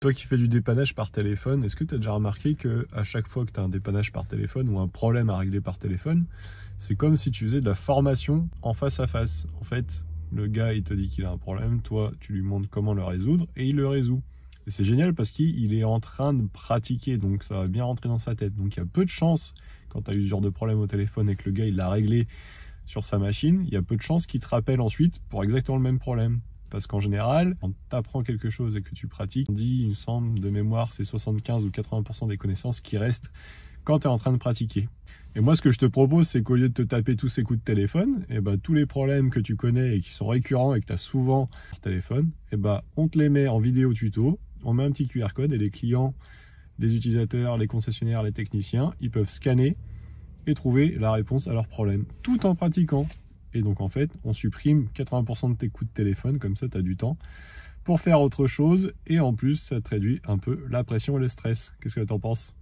Toi qui fais du dépannage par téléphone, est-ce que tu as déjà remarqué que à chaque fois que tu as un dépannage par téléphone ou un problème à régler par téléphone, c'est comme si tu faisais de la formation en face à face. En fait, le gars, il te dit qu'il a un problème, toi, tu lui montres comment le résoudre et il le résout. Et c'est génial parce qu'il est en train de pratiquer, donc ça va bien rentrer dans sa tête. Donc il y a peu de chances, quand tu as eu de problème au téléphone et que le gars, il l'a réglé sur sa machine, il y a peu de chances qu'il te rappelle ensuite pour exactement le même problème. Parce qu'en général, quand tu apprends quelque chose et que tu pratiques, on dit, une me semble, de mémoire, c'est 75 ou 80% des connaissances qui restent quand tu es en train de pratiquer. Et moi, ce que je te propose, c'est qu'au lieu de te taper tous ces coups de téléphone, et eh ben, tous les problèmes que tu connais et qui sont récurrents et que tu as souvent par téléphone, et eh ben, on te les met en vidéo tuto, on met un petit QR code et les clients, les utilisateurs, les concessionnaires, les techniciens, ils peuvent scanner et trouver la réponse à leurs problèmes tout en pratiquant. Et donc en fait, on supprime 80% de tes coups de téléphone, comme ça tu as du temps pour faire autre chose. Et en plus, ça te réduit un peu la pression et le stress. Qu'est-ce que tu en penses